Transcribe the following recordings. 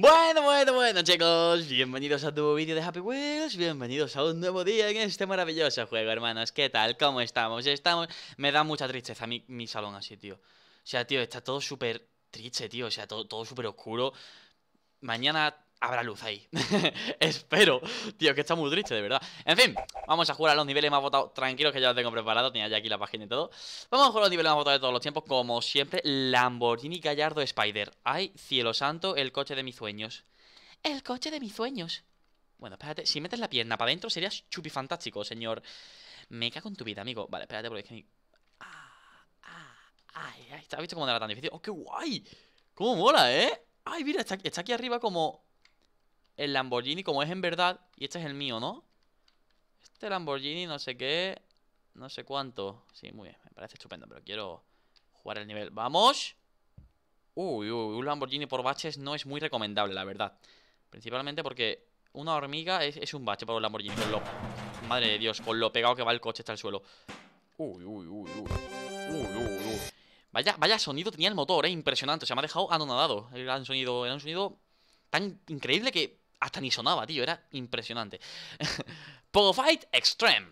Bueno, bueno, bueno chicos, bienvenidos a tu vídeo de Happy Wheels, bienvenidos a un nuevo día en este maravilloso juego, hermanos ¿Qué tal? ¿Cómo estamos? Estamos... Me da mucha tristeza mi, mi salón así, tío O sea, tío, está todo súper triste, tío, o sea, todo, todo súper oscuro Mañana habrá luz ahí. Espero. Tío, que está muy triste, de verdad. En fin, vamos a jugar a los niveles más votados. Tranquilos que ya los tengo preparados Tenía ya aquí la página y todo. Vamos a jugar a los niveles más votados de todos los tiempos. Como siempre, Lamborghini Gallardo Spider. Ay, cielo santo, el coche de mis sueños. El coche de mis sueños. Bueno, espérate. Si metes la pierna para adentro, serías fantástico señor. Me cago en tu vida, amigo. Vale, espérate, porque es que ah, ah, ay, ay. has visto cómo era tan difícil? ¡Oh, qué guay! ¡Cómo mola, eh! ¡Ay, mira! está aquí arriba como el Lamborghini como es en verdad. Y este es el mío, ¿no? Este Lamborghini no sé qué. No sé cuánto. Sí, muy bien. Me parece estupendo, pero quiero jugar el nivel. ¡Vamos! Uy, uy, un Lamborghini por baches no es muy recomendable, la verdad. Principalmente porque una hormiga es, un bache para un Lamborghini. madre de Dios, con lo pegado que va el coche hasta el suelo. Uy, uy, uy, uy. Uy, uy, uy. Vaya, vaya sonido tenía el motor, eh. Impresionante. O sea, me ha dejado anonadado. Era un sonido, era un sonido tan increíble que hasta ni sonaba, tío, era impresionante. Pogo Fight Extreme.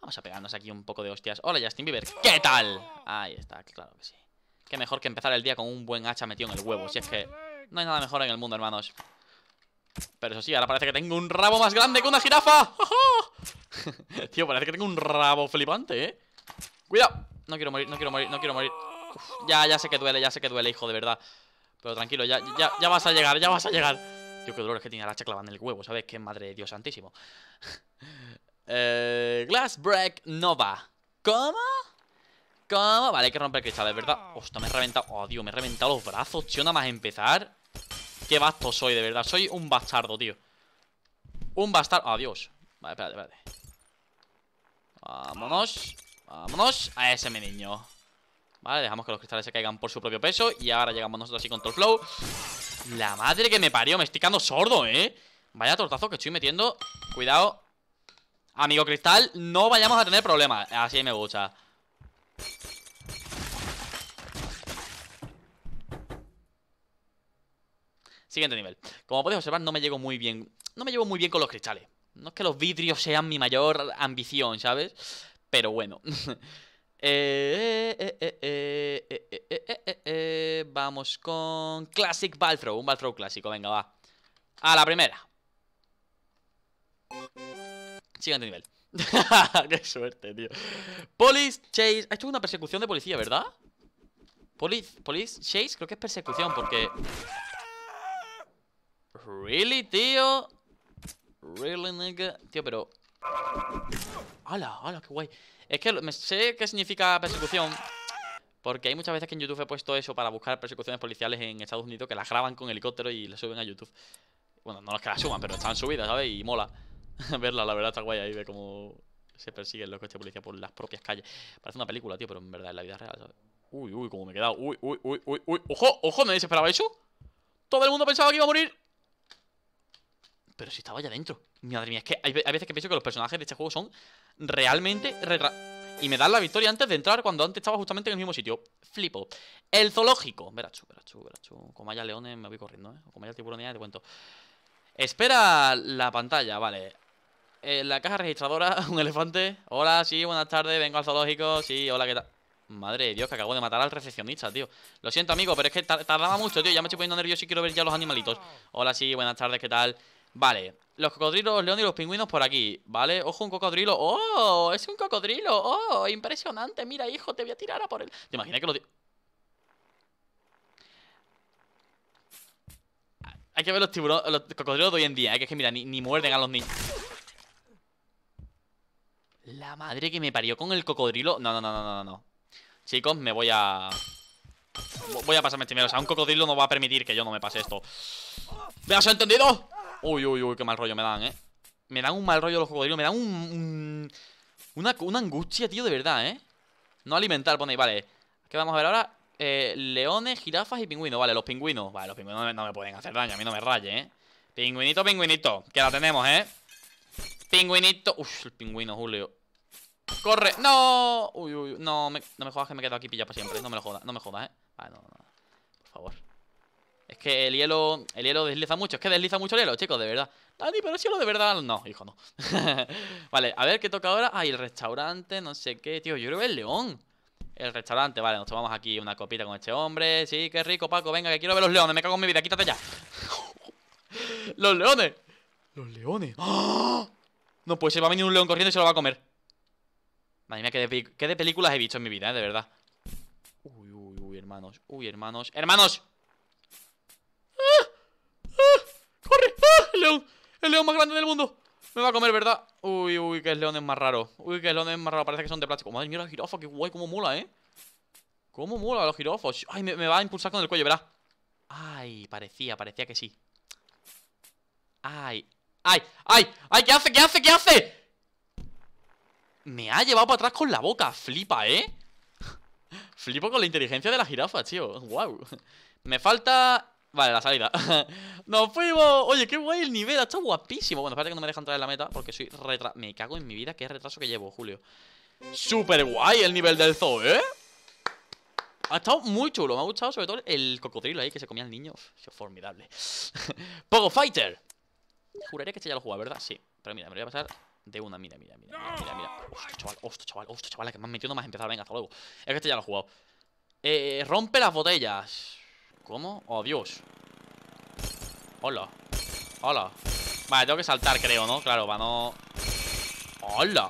Vamos a pegarnos aquí un poco de hostias. Hola, Justin Bieber. ¿Qué tal? Ahí está, claro que sí. Qué mejor que empezar el día con un buen hacha metido en el huevo. Si es que no hay nada mejor en el mundo, hermanos. Pero eso sí, ahora parece que tengo un rabo más grande que una jirafa. tío, parece que tengo un rabo flipante, ¿eh? Cuidado. No quiero morir, no quiero morir, no quiero morir. ya, ya sé que duele, ya sé que duele, hijo, de verdad. Pero tranquilo, ya, ya, ya vas a llegar, ya vas a llegar que dolor es que tiene la hacha clavada en el huevo, ¿sabes? Que madre de Dios santísimo. eh, Glass Break Nova. ¿Cómo? ¿Cómo? Vale, hay que romper cristales, ¿verdad? Hostia, me he reventado. Oh, Dios, me he reventado los brazos, tío, nada más empezar. Qué basto soy, de verdad. Soy un bastardo, tío. Un bastardo. Oh, Vale, espérate, espérate. Vámonos. Vámonos. A ese mi Vale, dejamos que los cristales se caigan por su propio peso. Y ahora llegamos nosotros así con todo el flow. La madre que me parió, me estoy quedando sordo, ¿eh? Vaya tortazo que estoy metiendo Cuidado Amigo Cristal, no vayamos a tener problemas Así me gusta Siguiente nivel Como podéis observar, no me llevo muy bien No me llevo muy bien con los cristales No es que los vidrios sean mi mayor ambición, ¿sabes? Pero bueno Vamos con Classic Balthrow, un Throw clásico, venga, va. A la primera. Siguiente nivel. Qué suerte, tío. Police Chase. ha hecho una persecución de policía, ¿verdad? Police, police Chase, creo que es persecución porque. ¿Really, tío? ¿Really, nigga? Tío, pero. ¡Hala, hala, qué guay! Es que sé qué significa persecución. Porque hay muchas veces que en YouTube he puesto eso para buscar persecuciones policiales en Estados Unidos que las graban con helicóptero y las suben a YouTube. Bueno, no las que las suban, pero están subidas, ¿sabes? Y mola verla, la verdad está guay ahí de cómo se persiguen los coches de policía por las propias calles. Parece una película, tío, pero en verdad es la vida real, ¿sabes? Uy, uy, cómo me he quedado. Uy, uy, uy, uy, uy. ¡Ojo, ojo! ¿Me desesperaba eso? Todo el mundo pensaba que iba a morir. Pero si estaba allá dentro. Madre mía, es que hay, veces que pienso que los personajes de este juego son realmente... Y me dan la victoria antes de entrar cuando antes estaba justamente en el mismo sitio. Flipo. El zoológico. Verachu, verachu, verachu. Como haya leones me voy corriendo, ¿eh? Como haya tiburones ya te cuento. Espera la pantalla, vale. En la caja registradora, un elefante. Hola, sí, buenas tardes, vengo al zoológico. Sí, hola, ¿qué tal? Madre de Dios, que acabo de matar al recepcionista, tío. Lo siento, amigo, pero es que tardaba mucho, tío. Ya me estoy poniendo nervioso y quiero ver ya los animalitos. Hola, sí, buenas tardes, ¿qué tal? Vale, los cocodrilos, los leones y los pingüinos por aquí, ¿vale? Ojo, un cocodrilo. ¡Oh! ¡Es un cocodrilo! ¡Oh! ¡Impresionante! Mira, hijo, te voy a tirar a por él. ¿Te imaginas que lo... Hay que ver los cocodrilos de hoy en día, ¿eh? que es que mira, ni, ni muerden a los niños. La madre que me parió con el cocodrilo. No, no, no, no, no, Chicos, me voy a... Voy a pasarme este miedo. O sea, un cocodrilo no va a permitir que yo no me pase esto. ¿Me has entendido? Uy, uy, uy, qué mal rollo me dan, eh Me dan un mal rollo los cocodrilos Me dan un... una, una, angustia, tío, de verdad, eh No alimentar, pone vale ¿Qué vamos a ver ahora? Eh, leones, jirafas y pingüinos Vale, los pingüinos Vale, los pingüinos no me, pueden hacer daño A mí no me raye, eh Pingüinito, pingüinito Que la tenemos, eh Pingüinito Uf, el pingüino, Julio ¡Corre! ¡No! Uy, uy, no no me jodas que me he quedado aquí pillado para siempre No me lo jodas, no me jodas, eh Vale, no, no Por favor es que el hielo, el hielo desliza mucho. Es que desliza mucho el hielo, chicos, de verdad. Dani, pero el cielo de verdad. No, hijo, no. vale, a ver qué toca ahora. Ay, el restaurante, no sé qué, tío. Yo creo que el León. El restaurante, vale, nos tomamos aquí una copita con este hombre. Sí, qué rico, Paco. Venga, que quiero ver los leones. Me cago en mi vida, quítate ya. ¡Los leones! ¡Los leones! ¡Ah! No, pues se va a venir un león corriendo y se lo va a comer. Madre mía, qué de, películas he visto en mi vida, eh, de verdad. Uy, uy, uy, hermanos. Uy, hermanos. ¡Hermanos! ¡El león más grande del mundo! Me va a comer, ¿verdad? Uy, uy, que el león es más raro Uy, que el león es más raro, parece que son de plástico Madre mía, la jirafa, qué guay, cómo mola, ¿eh? Cómo mola los jirofos Ay, me, va a impulsar con el cuello, ¿verdad? Ay, parecía, parecía que sí Ay, ay, ay, ay, ¿qué hace, qué hace, qué hace? Me ha llevado para atrás con la boca, flipa, ¿eh? Flipo con la inteligencia de la jirafa, tío Wow Me falta Vale, la salida ¡Nos fuimos! Oye, qué guay el nivel, Ha estado guapísimo Bueno, espérate que no me deja entrar en la meta porque soy retraso Me cago en mi vida, qué retraso que llevo, Julio Súper guay el nivel del zoo, ¿eh? Ha estado muy chulo, me ha gustado sobre todo el cocodrilo ahí que se comía al niño formidable Pogo Fighter Juraría que este ya lo jugado, ¿verdad? Sí, pero mira, me lo voy a pasar de una, mira, mira, mira, mira, mira, Hostia, chaval, hostia, chaval, hostia, chaval, que me han metido más empezar, venga, hasta luego Es que este ya lo he jugado eh, Rompe las botellas ¿Cómo? ¡Oh, Dios! ¡Hola! ¡Hola! Vale, tengo que saltar, creo, ¿no? Claro, para no... ¡Hola!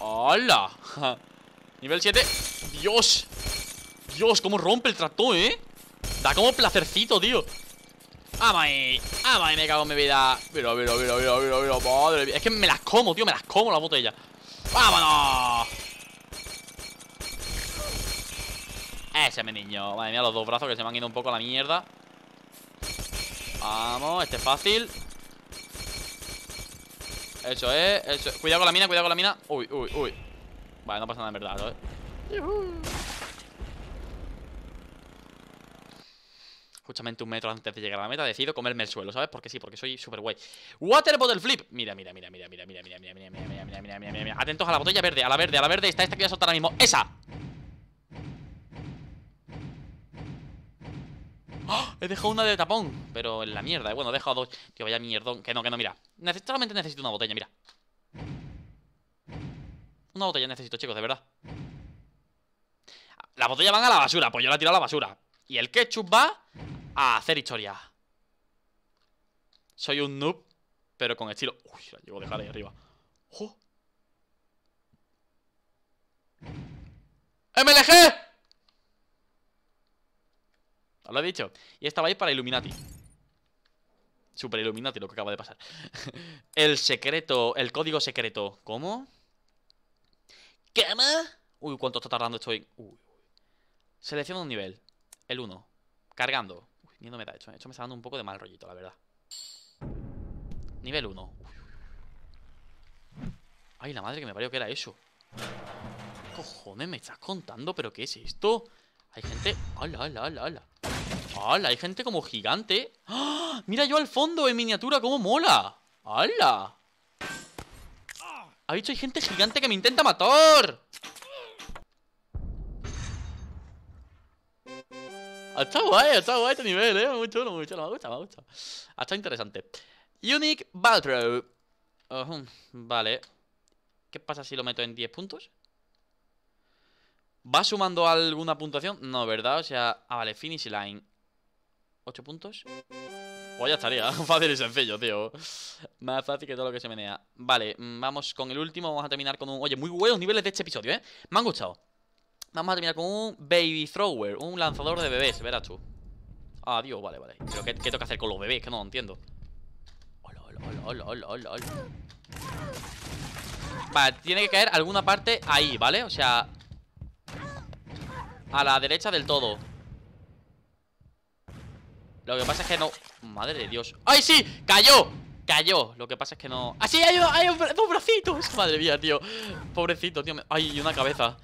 ¡Hola! Nivel 7 ¡Dios! ¡Dios! ¿Cómo rompe el tractor, eh? Da como placercito, tío ¡Ah, ahí! Me cago en mi vida Mira, mira, mira, mira, mira, mira Madre mía Es que me las como, tío Me las como las botellas ¡Vámonos! Ese es mi niño. Madre mía, los dos brazos que se me han ido un poco a la mierda. Vamos, este es fácil. Eso es, eso Cuidado con la mina, cuidado con la mina. Uy, uy, uy. Vale, no pasa nada en verdad, justamente un metro antes de llegar a la meta, decido comerme el suelo, ¿sabes? Porque sí, porque soy súper guay. Water Bottle Flip. Mira, mira, mira, mira, mira, mira, mira, mira, mira, mira, mira, mira, mira, mira, mira. Atentos a la botella verde, a la verde, a la verde. Está esta que voy a soltar ahora mismo. ¡Esa! He dejado una de tapón, pero en la mierda, eh. Bueno, he dejado dos. Que vaya mierdón. Que no, que no, mira. necesariamente solamente necesito una botella, mira. Una botella necesito, chicos, de verdad. La botella van a la basura, pues yo la tiro a la basura. Y el ketchup va a hacer historia. Soy un noob, pero con estilo. Uy, la llevo a dejar ahí arriba. ¡MLG! lo he dicho. Y esta va para Illuminati. Super Illuminati lo que acaba de pasar. el secreto, el código secreto. ¿Cómo? ¿Qué más? Uy, cuánto está tardando estoy. Uy, Selecciono un nivel. El 1. Cargando. Uy, no me da hecho. Eh. Esto me está dando un poco de mal rollito, la verdad. Nivel 1. Ay, la madre que me parió que era eso. cojones me estás contando? ¿Pero qué es esto? Hay gente... ¡Hala, hala, hala, hala! ¡Hala! Hay gente como gigante. ¡Ah! ¡Mira yo al fondo en miniatura! ¡Cómo mola! ¡Hala! Ha visto? hay gente gigante que me intenta matar. Está guay, está guay este nivel, eh. Muy chulo, Me gusta, me gusta. interesante. Unique Battle. Vale. ¿Qué pasa si lo meto en 10 puntos? ¿Va sumando alguna puntuación? No, ¿verdad? O sea... Ah, vale, finish line. 8 puntos. Pues ya estaría, fácil y sencillo, tío Más fácil que todo lo que se menea Vale, mm, vamos con el último, vamos a terminar con un... Oye, muy buenos niveles de este episodio, ¿eh? Me han gustado Vamos a terminar con un baby thrower Un lanzador de bebés, verás tú Ah, dios vale, vale Pero ¿qué, qué que hacer con los bebés? Que no entiendo Hola, hola, hola, hola, hola, Vale, tiene que caer alguna parte ahí, ¿vale? O sea... A la derecha del todo lo que pasa es que no... Madre de Dios ¡Ay, sí! ¡Cayó! Cayó, lo que pasa es que no... ¡Ah, sí! ¡Hay, un dos bracitos! Madre mía, tío Pobrecito, tío ¡Ay, y una cabeza!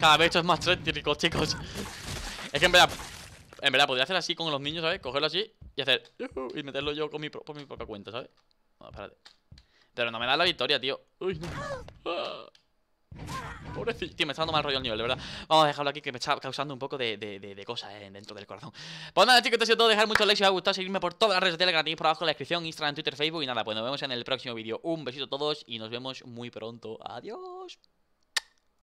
Cada vez esto es más tétrico, chicos Es que en verdad... En verdad, podría hacer así con los niños, ¿sabes? Cogerlo así y hacer... Uh, y meterlo yo con mi por mi propia cuenta, ¿sabes? No, espérate Pero no me da la victoria, tío Uy, no. Ah. Pobrecillo. Tío, me está dando mal rollo el nivel, de verdad. Vamos a dejarlo aquí que me está causando un poco de, de, cosas eh, dentro del corazón. Pues nada, chicos, esto ha sido todo. Dejar muchos likes si os ha gustado. Seguirme por todas las redes sociales que tenéis por abajo en la descripción, Instagram, Twitter, Facebook. Y nada, pues nos vemos en el próximo vídeo. Un besito a todos y nos vemos muy pronto. Adiós.